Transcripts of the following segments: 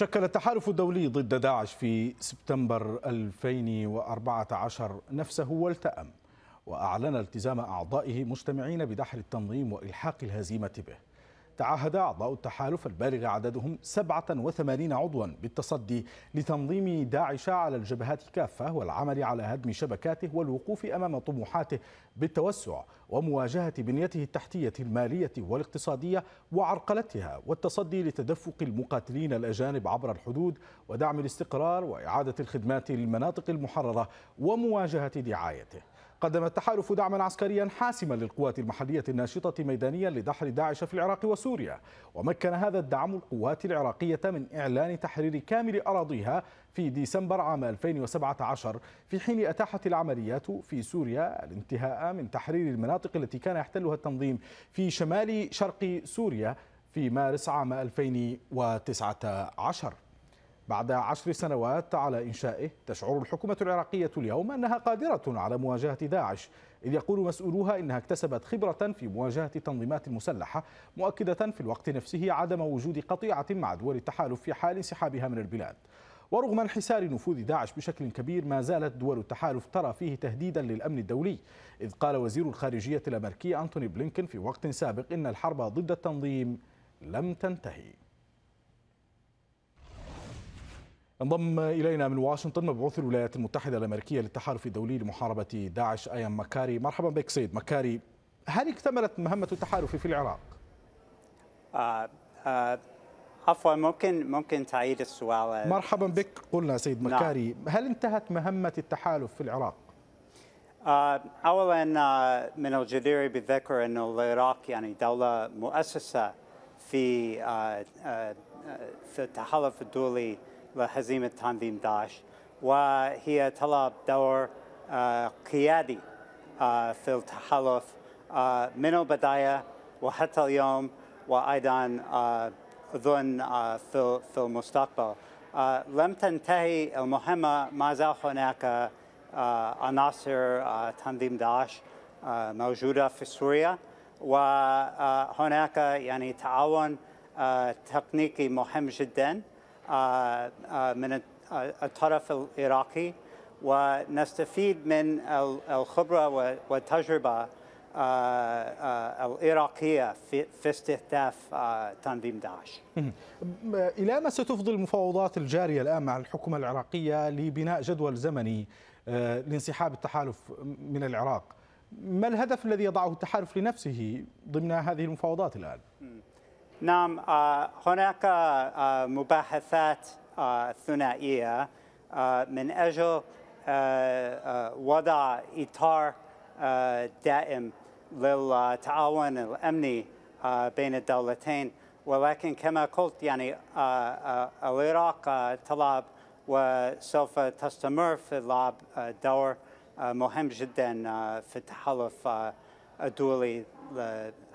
شكل التحالف الدولي ضد داعش في سبتمبر 2014 نفسه والتأم وأعلن التزام أعضائه مجتمعين بدحر التنظيم وإلحاق الهزيمة به تعهد أعضاء التحالف البالغ عددهم 87 عضوا بالتصدي لتنظيم داعش على الجبهات كافة والعمل على هدم شبكاته والوقوف أمام طموحاته بالتوسع ومواجهة بنيته التحتية المالية والاقتصادية وعرقلتها والتصدي لتدفق المقاتلين الأجانب عبر الحدود ودعم الاستقرار وإعادة الخدمات للمناطق المحررة ومواجهة دعايته قدم التحالف دعما عسكريا حاسما للقوات المحلية الناشطة ميدانيا لدحر داعش في العراق وسوريا ومكن هذا الدعم القوات العراقية من إعلان تحرير كامل أراضيها في ديسمبر عام 2017 في حين أتاحت العمليات في سوريا الانتهاء من تحرير المناطق التي كان يحتلها التنظيم في شمال شرق سوريا في مارس عام 2019 بعد عشر سنوات على إنشائه تشعر الحكومة العراقية اليوم أنها قادرة على مواجهة داعش إذ يقول مسؤولوها إنها اكتسبت خبرة في مواجهة التنظيمات المسلحة مؤكدة في الوقت نفسه عدم وجود قطيعة مع دول التحالف في حال انسحابها من البلاد ورغم انحسار نفوذ داعش بشكل كبير ما زالت دول التحالف ترى فيه تهديدا للامن الدولي، اذ قال وزير الخارجيه الامريكي انتوني بلينكن في وقت سابق ان الحرب ضد التنظيم لم تنتهي. انضم الينا من واشنطن مبعوث الولايات المتحده الامريكيه للتحالف الدولي لمحاربه داعش ايام مكاري مرحبا بك سيد مكاري هل اكتملت مهمه التحالف في العراق آه آه عفوا ممكن ممكن تعيد السؤال مرحبا بك قلنا سيد نعم. مكاري نعم. هل انتهت مهمه التحالف في العراق آه، اولا آه، من الجدير بالذكر انه العراق يعني دوله مؤسسه في آه، في التحالف الدولي لهزيمة تنظيم داعش وهي تلعب دور قيادي في التحالف من البداية وحتى اليوم وأيضا أظن في المستقبل لم تنتهي المهمة ما زال هناك عناصر تنظيم داعش موجودة في سوريا وهناك يعني تعاون تكنيكي مهم جدا آه، آه، من الطرف العراقي ونستفيد من الخبرة والتجربة آه، العراقية في استهداف تنظيم داعش إلى ما ستفضي المفاوضات الجارية الآن مع الحكومة العراقية لبناء جدول زمني لانسحاب التحالف من العراق ما الهدف الذي يضعه التحالف لنفسه ضمن هذه المفاوضات الآن؟ نعم آه، هناك آه، مباحثات آه، ثنائية من أجل وضع إطار دائم للتعاون الأمني بين الدولتين ولكن كما قلت يعني العراق طلب وسوف تستمر في لعب دور مهم جدا في التحالف الدولي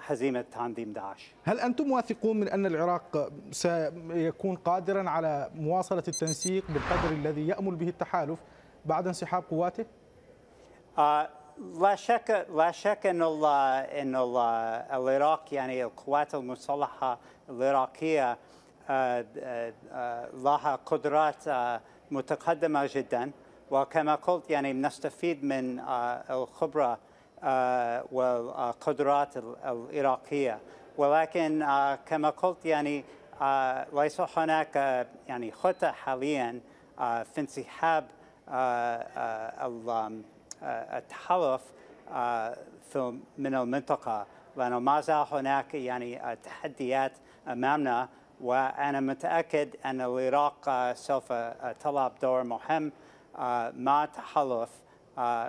هزيمه تنظيم داعش. هل انتم واثقون من ان العراق سيكون قادرا على مواصله التنسيق بالقدر الذي يامل به التحالف بعد انسحاب قواته؟ آه، لا شك لا شك ان ان العراق يعني القوات المسلحه العراقيه آه، آه، لها قدرات متقدمه جدا وكما قلت يعني نستفيد من الخبره والقدرات uh, uh, العراقية ولكن uh, كما قلت يعني ليس هناك يعني خطة حاليا في انسحاب um, التحالف من المنطقة لأنه ما زال هناك يعني تحديات أمامنا وأنا متأكد أن العراق سوف تلعب دور مهم مع تحالف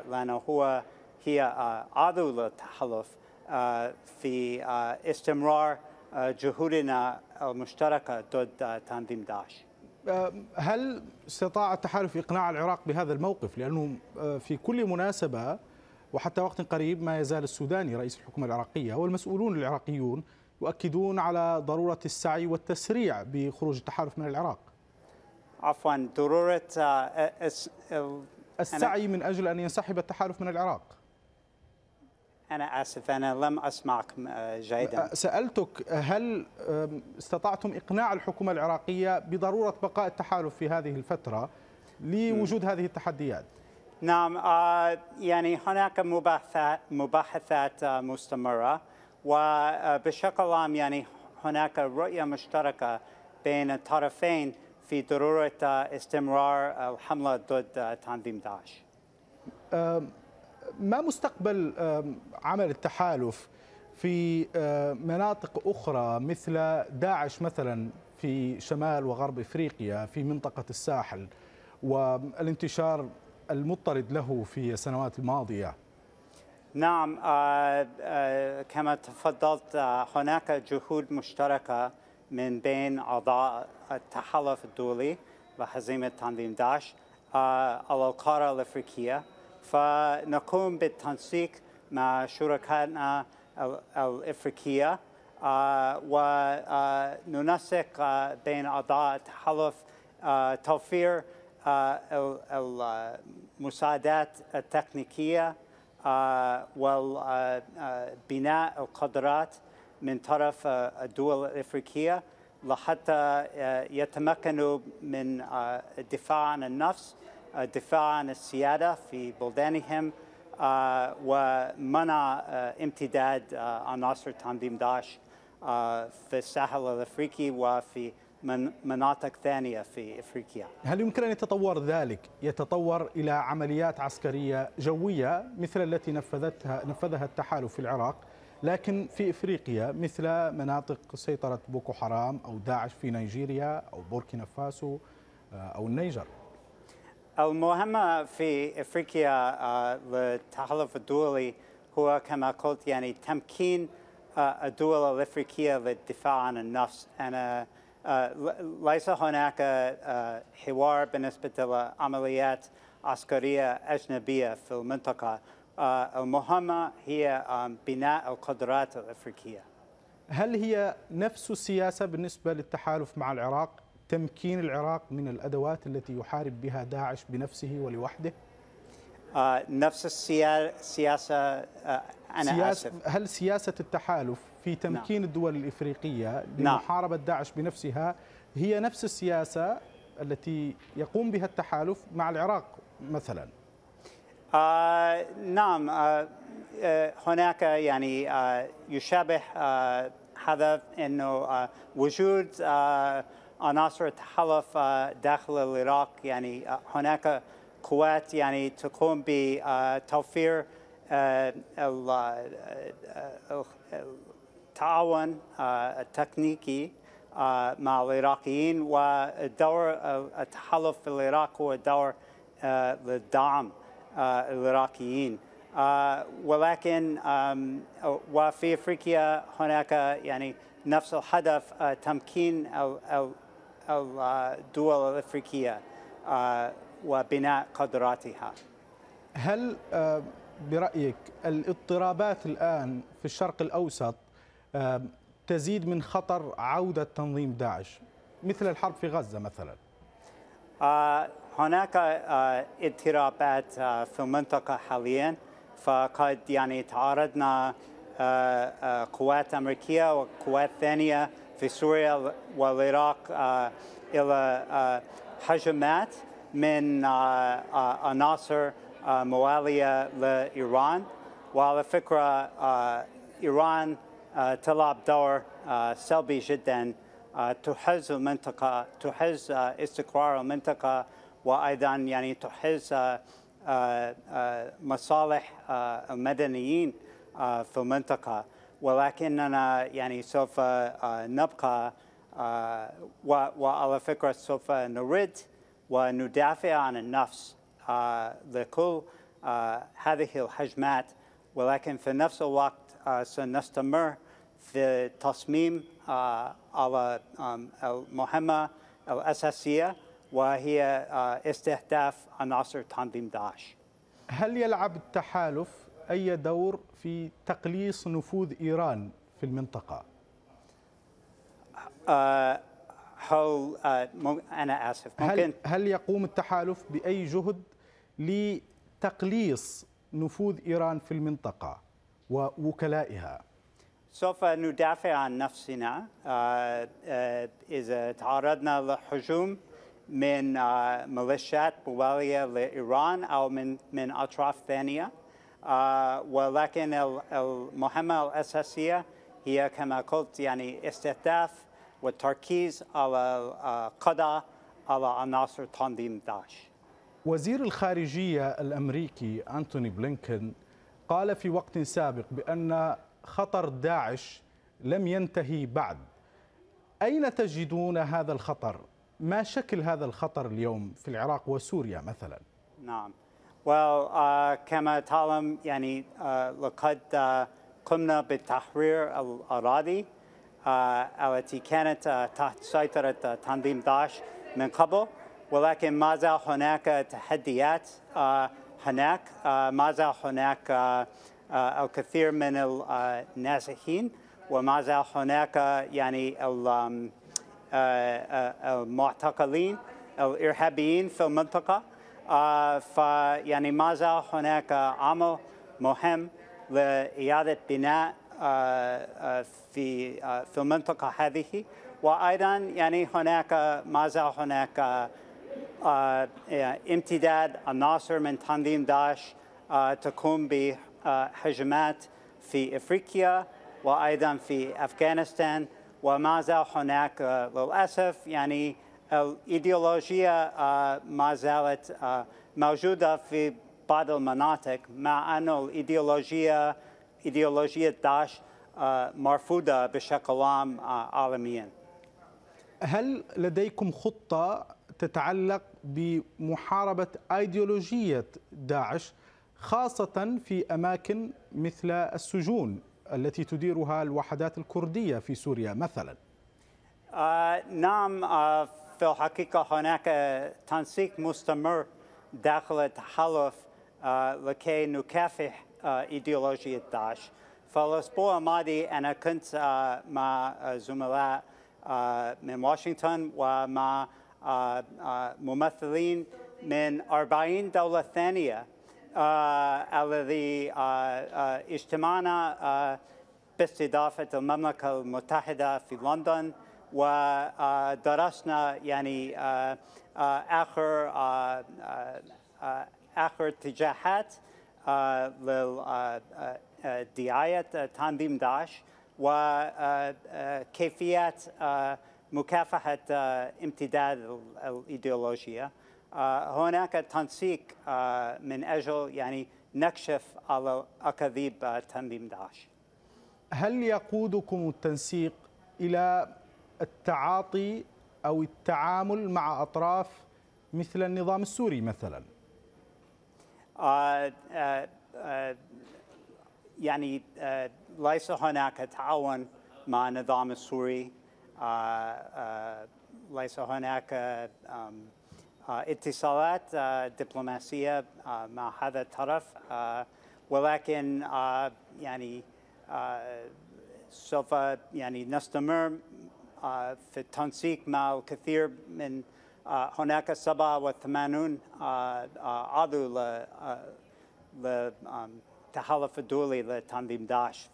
لأنه هو هي عضو للتحالف في استمرار جهودنا المشتركة ضد تنظيم داعش هل استطاع التحالف إقناع العراق بهذا الموقف لأنه uh, في كل مناسبة وحتى وقت قريب ما يزال السوداني رئيس الحكومة العراقية والمسؤولون العراقيون يؤكدون على ضرورة السعي والتسريع بخروج التحالف من العراق عفوا ضرورة uh, uh, السعي من أجل أن ينسحب التحالف من العراق أنا آسف أنا لم أسمعك آه، جيدا سألتك آه، هل استطعتم إقناع الحكومة العراقية بضرورة بقاء التحالف في هذه الفترة لوجود هذه التحديات؟ نعم آه، يعني هناك مباحثات مباحثات مستمرة وبشكل عام يعني هناك رؤية مشتركة بين الطرفين في ضرورة استمرار الحملة ضد تنظيم داعش. ما مستقبل عمل التحالف في مناطق أخرى مثل داعش مثلا في شمال وغرب إفريقيا في منطقة الساحل والانتشار المضطرد له في السنوات الماضية نعم آه، آه، كما تفضلت آه، هناك جهود مشتركة من بين أعضاء التحالف الدولي وهزيمة تنظيم داعش على القارة الأفريقية فنقوم بالتنسيق مع شركائنا الافريقيه آه، وننسق آه، آه، بين اعضاء التحالف توفير المساعدات التكنيكيه وبناء القدرات من طرف الدول الافريقيه لحتى يتمكنوا من الدفاع عن النفس الدفاع آه، عن السيادة في بلدانهم آه، ومنع آه، امتداد عناصر تنظيم داعش في الساحل الافريقي وفي من مناطق ثانيه في افريقيا. هل يمكن ان يتطور ذلك؟ يتطور الى عمليات عسكريه جويه مثل التي نفذتها نفذها التحالف في العراق، لكن في افريقيا مثل مناطق سيطره بوكو حرام او داعش في نيجيريا او بوركينا فاسو او النيجر. المهمة في إفريقيا للتحالف آه، الدولي هو كما قلت يعني تمكين آه، الدول الإفريقية للدفاع عن النفس أنا آه، ليس هناك حوار بالنسبة لعمليات عسكرية أجنبية في المنطقة المهمة هي بناء القدرات الإفريقية هل هي نفس السياسة بالنسبة للتحالف مع العراق؟ تمكين العراق من الأدوات التي يحارب بها داعش بنفسه ولوحده؟ آه نفس السياسة آه، أنا سياسة آسف هل سياسة التحالف في نعم. تمكين نعم. الدول الإفريقية نعم. لمحاربة داعش بنفسها هي نفس السياسة التي يقوم بها التحالف مع العراق مثلا آه نعم آه, آه، هناك يعني آه يشابه آه هذا انه آه وجود آه عناصر آه، تحالف آه، داخل العراق يعني آه، هناك قوات يعني تقوم بتوفير التعاون التكنيكي مع العراقيين ودور التحالف في العراق هو دور للدعم العراقيين ولكن وفي افريقيا هناك يعني نفس الهدف تمكين الدول الافريقيه آه، وبناء قدراتها. هل آه، برايك الاضطرابات الان في الشرق الاوسط آه، تزيد من خطر عوده تنظيم داعش مثل الحرب في غزه مثلا؟ هناك اضطرابات في المنطقه حاليا فقد يعني تعرضنا قوات امريكيه وقوات ثانيه في سوريا والعراق آه، إلى هجمات آه، من آه، عناصر موالية لإيران وعلى فكرة إيران تلعب دور سلبي جدا تحز المنطقة تحز استقرار المنطقة وأيضا يعني تحز مصالح المدنيين في المنطقة ولكننا uh, يعني سوف آه، آه، نبقى وعلى فكرة آه، سوف نرد وندافع عن النفس لكل هذه الهجمات ولكن في نفس الوقت سنستمر في تصميم على المهمة الأساسية وهي استهداف عناصر تنظيم داعش هل يلعب التحالف أي دور في تقليص نفوذ إيران في المنطقة؟ uh, هل uh, أنا آسف ممكن هل يقوم التحالف بأي جهد لتقليص نفوذ إيران في المنطقة ووكلائها؟ سوف ندافع عن نفسنا uh, إذا تعرضنا لهجوم من ميليشيات موالية لإيران أو من من أطراف ثانية آه، ولكن المهمة الأساسية هي كما قلت يعني استهداف والتركيز على القضاء آه، على عناصر تنظيم داعش وزير الخارجية الأمريكي أنتوني بلينكن قال في وقت سابق بأن خطر داعش لم ينتهي بعد أين تجدون هذا الخطر؟ ما شكل هذا الخطر اليوم في العراق وسوريا مثلا؟ نعم Well, uh, كما تعلم يعني آه، لقد آه، قمنا بتحرير الأراضي آه، التي كانت تحت سيطرة تنظيم داعش من قبل ولكن ما زال هناك تحديات هناك ما زال هناك الكثير من النازحين وما زال هناك يعني المعتقلين الإرهابيين في المنطقة آه، فيعني ما زال هناك آه، عمل مهم لإعادة آه، بناء في في المنطقة هذه وأيضا يعني هناك ما زال هناك امتداد الناصر من تنظيم داعش تقوم بهجمات في افريقيا وايضا في افغانستان وما زال هناك للاسف يعني الإيديولوجيا ما زالت موجودة في بعض المناطق مع أن الإيديولوجيا إيديولوجية داعش مرفوضة بشكل عام عالميا هل لديكم خطة تتعلق بمحاربة أيديولوجية داعش خاصة في أماكن مثل السجون التي تديرها الوحدات الكردية في سوريا مثلا آه نعم آه في الحقيقة هناك تنسيق مستمر داخل التحالف لكي نكافح إيديولوجية داعش فالأسبوع الماضي أنا كنت مع زملاء من واشنطن ومع ممثلين من 40 دولة ثانية الذي اجتمعنا باستضافة المملكة المتحدة في لندن ودرسنا يعني آخر آخر اتجاهات لدعاية تنظيم داعش وكيفية مكافحة امتداد الإيديولوجيا هناك تنسيق من أجل يعني نكشف على أكاذيب تنظيم داعش هل يقودكم التنسيق إلى التعاطي أو التعامل مع أطراف مثل النظام السوري مثلا آه آه آه يعني آه، ليس هناك تعاون مع النظام السوري آه، آه، ليس هناك اتصالات دبلوماسية مع هذا الطرف ولكن يعني سوف يعني نستمر آه، في التنسيق مع الكثير من آه، هناك 87 آه، عضو للتحالف الدولي لتنظيم داعش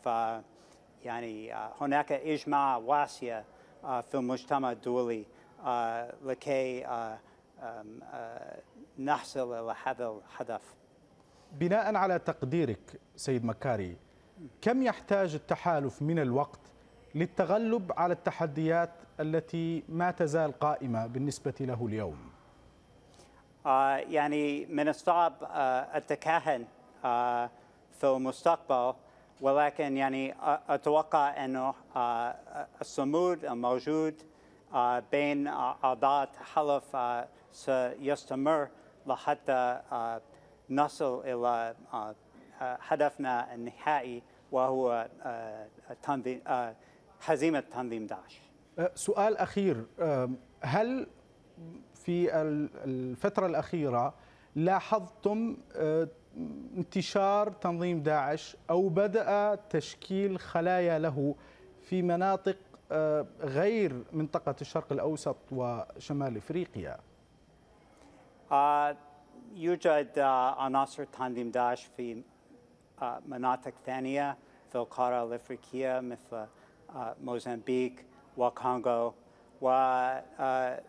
يعني هناك إجماع واسع في المجتمع الدولي لكي نحصل على هذا الهدف بناء على تقديرك سيد مكاري كم يحتاج التحالف من الوقت للتغلب على التحديات التي ما تزال قائمة بالنسبة له اليوم؟ آه، يعني من الصعب التكهن آه، آه، في المستقبل ولكن يعني أتوقع أنه الصمود الموجود بين أعضاء حلف سيستمر لحتى نصل إلى هدفنا النهائي وهو تنظيم هزيمه تنظيم داعش. أه، سؤال اخير هل في الفتره الاخيره لاحظتم أه، انتشار تنظيم داعش او بدا تشكيل خلايا له في مناطق أه، غير منطقه الشرق الاوسط وشمال افريقيا؟ يوجد عناصر تنظيم داعش في مناطق ثانية في القارة الأفريقية مثل موزمبيق وكونغو وربما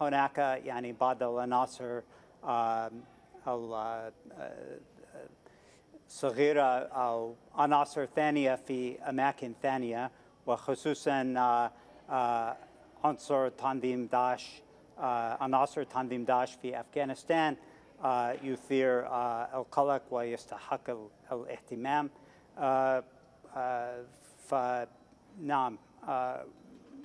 هناك يعني بعض العناصر صغيرة أو عناصر ثانية في أماكن ثانية وخصوصا عنصر تنظيم داعش عناصر تنظيم داعش في أفغانستان يثير القلق ويستحق الاهتمام فنعم آه،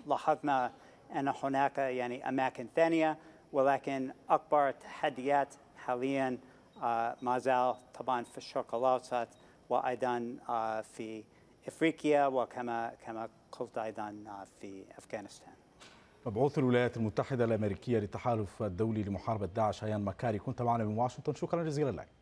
لاحظنا أن هناك يعني أماكن ثانية ولكن أكبر تحديات حاليا آه، ما زال طبعا في الشرق الأوسط وأيضا آه، في إفريقيا وكما كما قلت أيضا في أفغانستان مبعوث الولايات المتحدة الأمريكية للتحالف الدولي لمحاربة داعش أيان مكاري كنت معنا من واشنطن شكرا جزيلا لك